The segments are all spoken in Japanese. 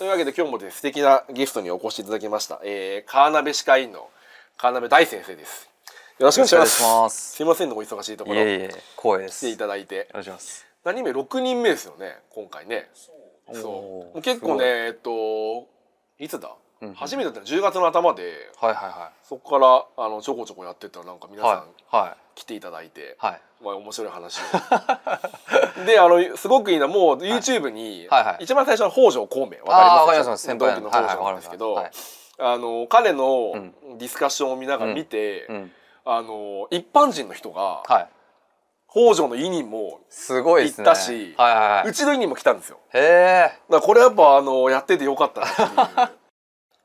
というわけで今日もです素敵なゲストにお越しいただきました、えー、川鍋歯科医院の川鍋大先生ですよろしくお願いしますすいませんお忙しいところいえいえ光栄です来ていただいてお願いします何名六人目ですよね今回ねそう結構ねえっといつだ初めてだったの10月の頭で、はいはいはい、そこからあのちょこちょこやってったらなんか皆さん、はい、来ていただいて、はい、まあ、面白い話を であのすごくいいなもう YouTube に、はいはいはい、一番最初の北条孔明分かります先輩の北条なんですけど、はい、あの彼のディスカッションを見ながら見て、うんうん、あの一般人の人が、北条の委任も行ったし、ねはいはいはい、うちの委任も来たんですよ。へえ。これやっぱあのやっててよかったなっていう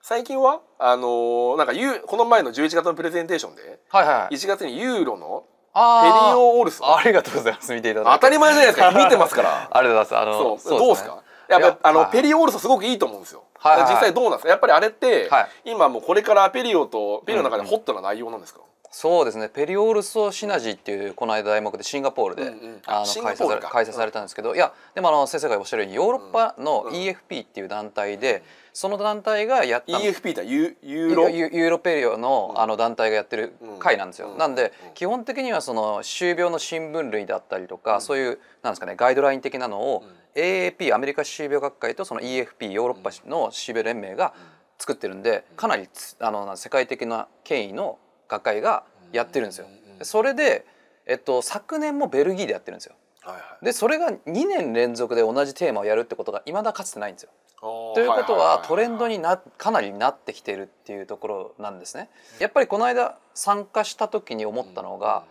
最近はあのー、なんかユこの前の11月のプレゼンテーションで、はいはい、1月にユーロのペリオオールスありがとうございます見ていただいて当たり前じゃないですか見てますから ありがとうございますあのそう、ね、どうですかやっぱあの、ペリオールスすごくいいと思うんですよ、はいはい、実際どうなんですかやっぱりあれって、はい、今もうこれからペリオとペリオの中でホットな内容なんですか、そうですねペリオールソシナジーっていうこの間題目でシンガポールで、あの開催されたんですけど、うん、いやでもあの先生がおっしゃるようにヨーロッパの EFP っていう団体で、うん、その団体がやった EFP ってユユーロユーロペリオのあの団体がやってる会なんですよ、なんで基本的にはその種病の新聞類だったりとか、そういうなんですかねガイドライン的なのを、AAP アメリカ歯周病学会とその EFP ヨーロッパの歯周病連盟が作ってるんでかなりあの世界的な権威の学会がやってるんですよ。それで、えっと、昨年もベルギーでやってるんですよ。はいはい、でそれが2年連続で同じテーマをやるってことがいまだかつてないんですよ。ということはトレンドになかなりなってきてるっていうところなんですね。やっぱりこの間参加した時に思ったのが、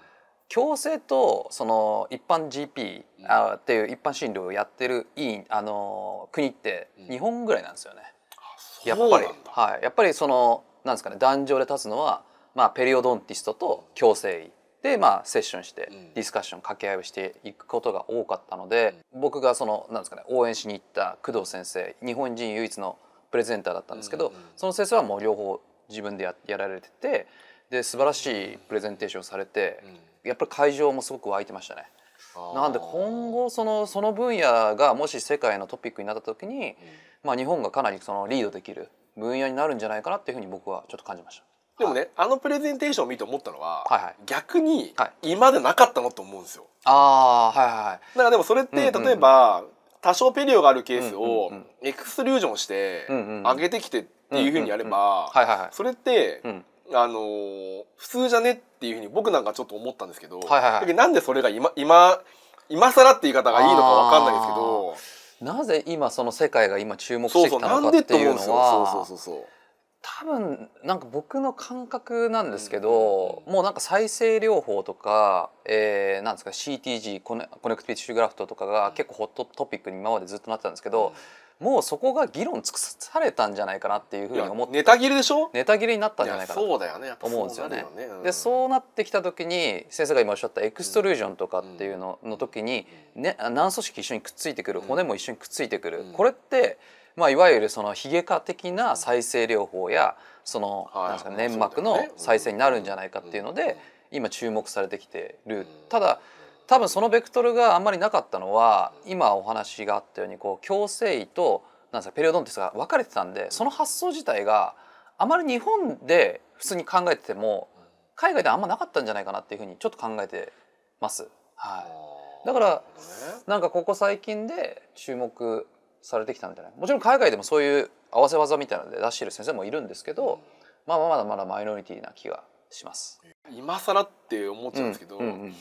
強制とその一般 GP あっていう一般診療をやってる委員あの国って日本ぐらいなんですよね。やっぱりはいやっぱりそのなんですかね壇上で立つのはまあ、ペリオドンティストと矯正医で、まあ、セッションしてディスカッション掛け合いをしていくことが多かったので、うん、僕がそのなんですか、ね、応援しに行った工藤先生日本人唯一のプレゼンターだったんですけど、うんうん、その先生はもう両方自分でややられててで素晴らしいプレゼンテーションされて、うん、やっぱり会場もすごく湧いてましたね。なんで今後そのその分野がもし世界のトピックになった時に、うん、まあ、日本がかなりそのリードできる分野になるんじゃないかなっていうふうに僕はちょっと感じました。でもね、あのプレゼンテーションを見て思ったのは、はいはい、逆に今でなかったのと思うんですよ。ああはいはい。だからでもそれって、例えば多少ペリオがあるケースをエクスリュージョンして上げてきてっていうふうにやればそれって、あのー、普通じゃねっていうふうに僕なんかちょっと思ったんですけど、はいはい、なんでそれが今今今更って言い方がいいのかわかんないですけどなぜ今その世界が今注目してきたのかっていうのは。そうそうそうそうそう多分なんか僕の感覚なんですけど、もうなんか再生療法とか、えー、なんですか CTG コネコネクティブティッシュグラフトとかが結構ホットトピックに今までずっとなってたんですけど、もうそこが議論尽くされたんじゃないかなっていうふうに思ってネタ切れでしょネタ切れになったんじゃないかなそうだよね思うんですよね。でそうなってきた時に先生が今おっしゃったエクストルージョンとかっていうのの時に、ね、軟組織一緒にくっついてくる骨も一緒にくっついてくる、これって。まあ、いわゆるそのヒゲ科的な再生療法やその、粘膜の再生になるんじゃないかっていうので今注目されてきてる。ただ多分そのベクトルがあんまりなかったのは今お話があったようにこう矯正医となんですかペリオドンティスが分かれてたんでその発想自体があまり日本で普通に考えてても海外であんまなかったんじゃないかなっていうふうにちょっと考えてます。はい、だからなんかここ最近で注目されてきたんじゃないもちろん海外でもそういう合わせ技みたいなので出してる先生もいるんですけど、まあ、まだまだマイノリティな気がします。今更って思っちゃうんですけど、うんうんうん、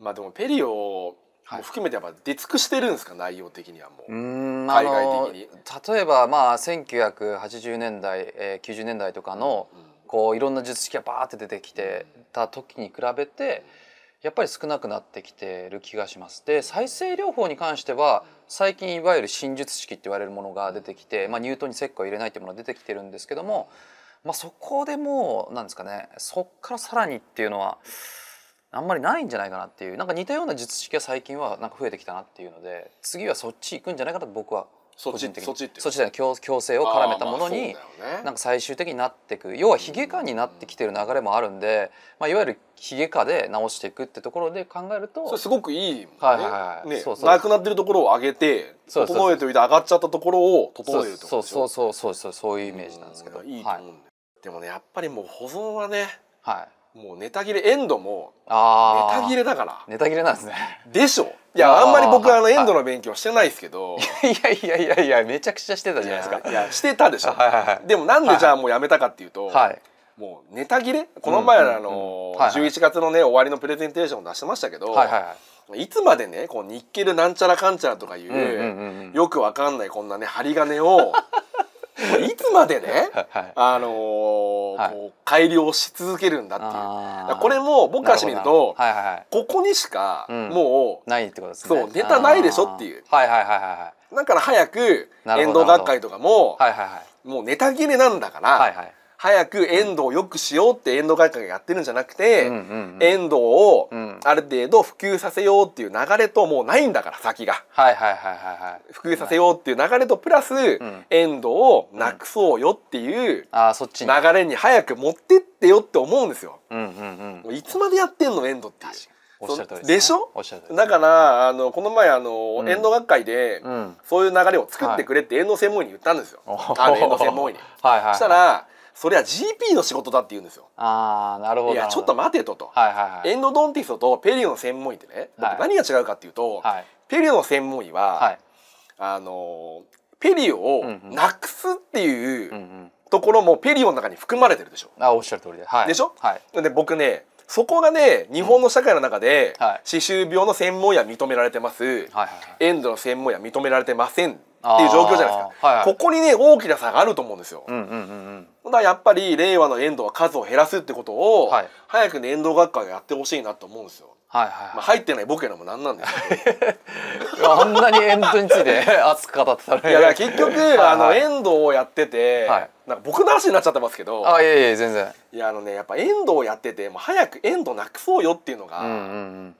まあでもペリオ含めてやっぱ出尽くしてるんですか、内容的にはもう海外的に例えばまあ1980年代、えー、90年代とかの、こういろんな術式がバーって出てきてた時に比べて、うやっぱり少なくなってきてる気がします。で再生療法に関しては最近いわゆる真術式って言われるものが出てきて、まあ、トンに石膏を入れないっていうものが出てきてるんですけども、まあ、そこでもうなんですかねそっからさらにっていうのはあんまりないんじゃないかなっていうなんか似たような術式が最近はなんか増えてきたなっていうので次はそっち行くんじゃないかなと僕はそっちってそっちって強強制を絡めたものに、なんか最終的になっていく要はヒゲ化になってきてる流れもあるんで、まあ、いわゆるヒゲ化で直していくってところで考えるとそれすごくいいもんね,、はいはいねなくなってるところを上げて整えておいて上がっちゃったところを整えるってことでしそうそうそうそうそういうイメージなんですけどいいと思うんでもねやっぱりもう保存はね、はい、もうネタ切れエンドもネタ切れだからネタ切れなんですねでしょいやあんまり僕あのエンドの勉強してないですけど いやいやいやいやめちゃくちゃしてたじゃないですかいやしてたでしょ、はいはい、でもなんでじゃあもうやめたかっていうと、はい、もうネタ切れこの前あの11月のね終わりのプレゼンテーション出してましたけど、はいはいはいいつまでねこうニッケルなんちゃらかんちゃらとかいううんうんうん、よくわかんないこんなね針金をいつまでね、あのーはい、う改良し続けるんだっていうこれも僕からしてみると、はいはい、ここにしかもう、うん、ないってことですねそうネタないでしょっていう、はいはいはいはい、だから早く遠藤学会とかも、はいはいはい、もうネタ切れなんだから、はいはい、早く遠藤を良くしようって遠藤会館がやってるんじゃなくて、遠藤をある程度普及させようっていう流れともうないんだから先が。はいはいはいはいはい。普及させようっていう流れとプラス、遠藤をなくそうよっていう流れに早く持ってってよって思うんですよ。うううんんん、いつまでやってんの遠藤っていう。でね、でしょおっしゃだから、あのこの前あの、遠藤学会で、うん、そういう流れを作ってくれって遠藤専門医に言ったんですよ、ある遠藤専門医に。そしたらそれは GP の仕事だって言うんですよああなるほどいやちょっと待てとと、はいはいはい、エンドドンティストとペリオの専門医ってね、は何が違うかっていうと、はい、ペリオの専門医は、はい、あのペリオをなくすっていう、ところもペリオの中に含まれてるでしょ、うあおっしゃる通りで、はい、でしょ、はい、で僕ねそこがね日本の社会の中で、歯周病の専門医は認められてます、はいはいはい、エンドの専門医は認められてませんっていう状況じゃないですか、はいはい、ここにね大きな差があると思うんですよ、うんうんうんだやっぱり令和の遠藤は数を減らすってことを、はい、早くね遠藤学会がやってほしいなと思うんですよはいはい、まあ、入ってない僕らも何なんですか あんなに遠藤について 熱く語ってたねいや結局、あの遠藤をやってて、はい、なんか僕の話になっちゃってますけどあいやいや全然いやあのねやっぱ遠藤をやっててもう早く遠藤なくそうよっていうのが、うんうんうん、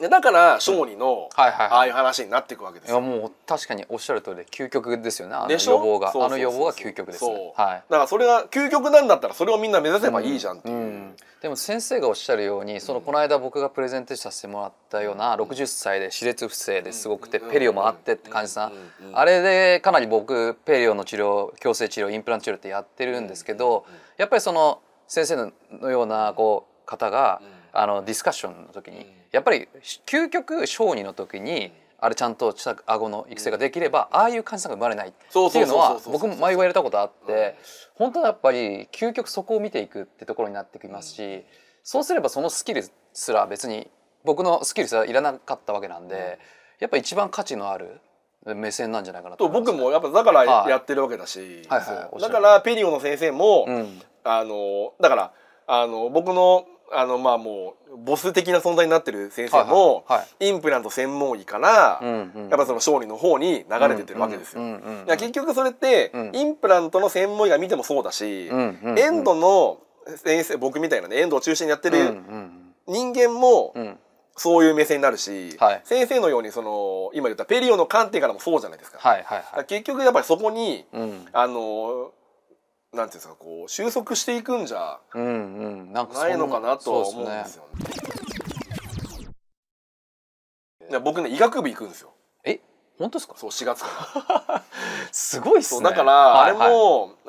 だから勝利のああいう話になっていくわけですよ、はいはい、もう確かにおっしゃる通りで究極ですよねあの予防があの予防が究極ですはい、だからそれが究極なんだったらそれをみんな目指せばいいじゃんっていう、うんうん、でも先生がおっしゃるようにそのこの間僕がプレゼンテーションさせてもらったような60歳で歯列不正ですごくてペリオもあってって患者さんあれでかなり僕ペリオの治療矯正治療インプラント治療ってやってるんですけどやっぱりその先生のようなこう方が、うんあのディスカッションの時に、やっぱり究極小児の時に、あれちゃんと顎の育成ができれば、ああいう患者さんが生まれないっていうのは僕も前言われたことあって、本当はやっぱり究極そこを見ていくってところになってきますし、そうすればそのスキルすら別に僕のスキルすらいらなかったわけなんで、やっぱ一番価値のある目線なんじゃないかなと僕もやっぱだからやってるわけだし、はいはいはい、だからペリオの先生も、うん、あのだからあの僕のあのまあもうボス的な存在になってる先生も、はいはい、インプラント専門医から、うんうん、やっぱその勝利の方に流れてってるわけですよ。結局それって、うん、インプラントの専門医が見てもそうだし、うんうんうん、エンドの先生僕みたいなねエンドを中心にやってる人間も、うんうん、そういう目線になるし、はい、先生のようにその今言ったペリオの観点からもそうじゃないですか。はいはいはい、結局やっぱりそこに、うん、あのなんていうんですかこう収束していくんじゃないのかなとは思うんですよね。いや僕ね医学部行くんですよ。え本当ですかそう四月から すごいっすねだからあれも、はい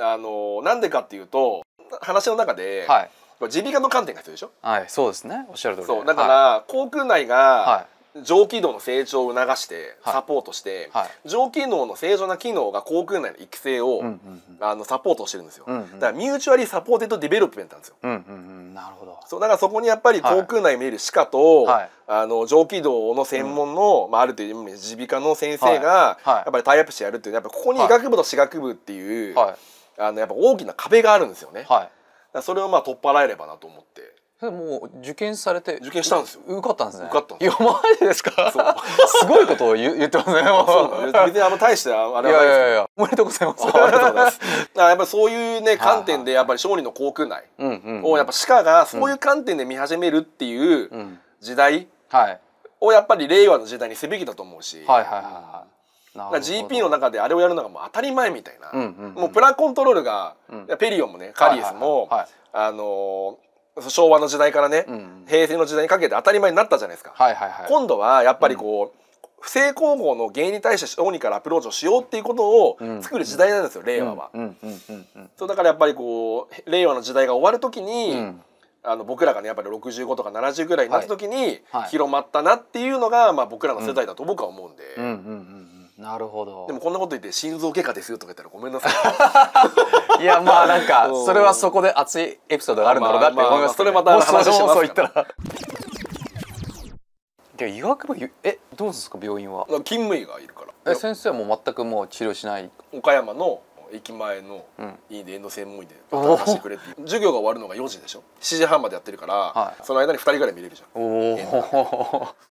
はい、あのなんでかっていうと話の中ではい。耳鼻科の観点が必要でしょはいそうですねおっしゃる通りそうだから、はい、口腔内が、はい上気道の成長を促してサポートして、はいはい、上気道の正常な機能が口腔内の育成を、うんうんうん、あのサポートしてるんですよ、うんうん、だからミューチュアリーサポーテッドディベロップメントなんですよ、うんうんうん、なるほどそうだからそこにやっぱり口腔内見える歯科と、はい、あの上気道の専門の、うん、まあ、あるという耳鼻科の先生が、やっぱりタイアップしてやるっていうやっぱここに医学部と歯学部っていう、あのやっぱ大きな壁があるんですよね、それをまあ取っ払えればなと思ってもう受験されて受験したんですよ受かったんですね受かったいやマジですか すごいことを言言ってますね別にあんま大してあれはないですいやいやいやおめでとうございますありがとうございますやっぱりそういうね観点でやっぱり勝利の航空内をやっぱ歯科がそういう観点で見始めるっていう時代をやっぱり令和の時代にすべきだと思うしはいはいはいはいだ GP の中であれをやるのがもう当たり前みたいな、うんうんうん、もうプラコントロールが、うん、ペリオンもねカリエスも、はい、あの昭和の時代からね、うん平成の時代にかけて当たり前になったじゃないですか、はいはいはい、今度はやっぱりこう、不正攻合の原因に対して小児からアプローチをしようっていうことを作る時代なんですよ、令和は、そうだからやっぱりこう令和の時代が終わる時に、あの僕らがねやっぱり65とか70ぐらいになった時に広まったなっていうのが、まあ、僕らの世代だと僕は思うんで。うんうんうんなるほどでもこんなこと言って心臓外科ですよとか言ったらごめんなさい いやまあなんかそれはそこで熱いエピソードがあるんだろうなって思います、ねまあまあ、それまた話します言ったらで医学部えどうですか病院は勤務医がいるからえ先生はもう全くもう治療しない岡山の駅前の院で遠藤専門医で働してくれて授業が終わるのが4時でしょ7時半までやってるから、はい、その間に2人ぐらい見れるじゃんおお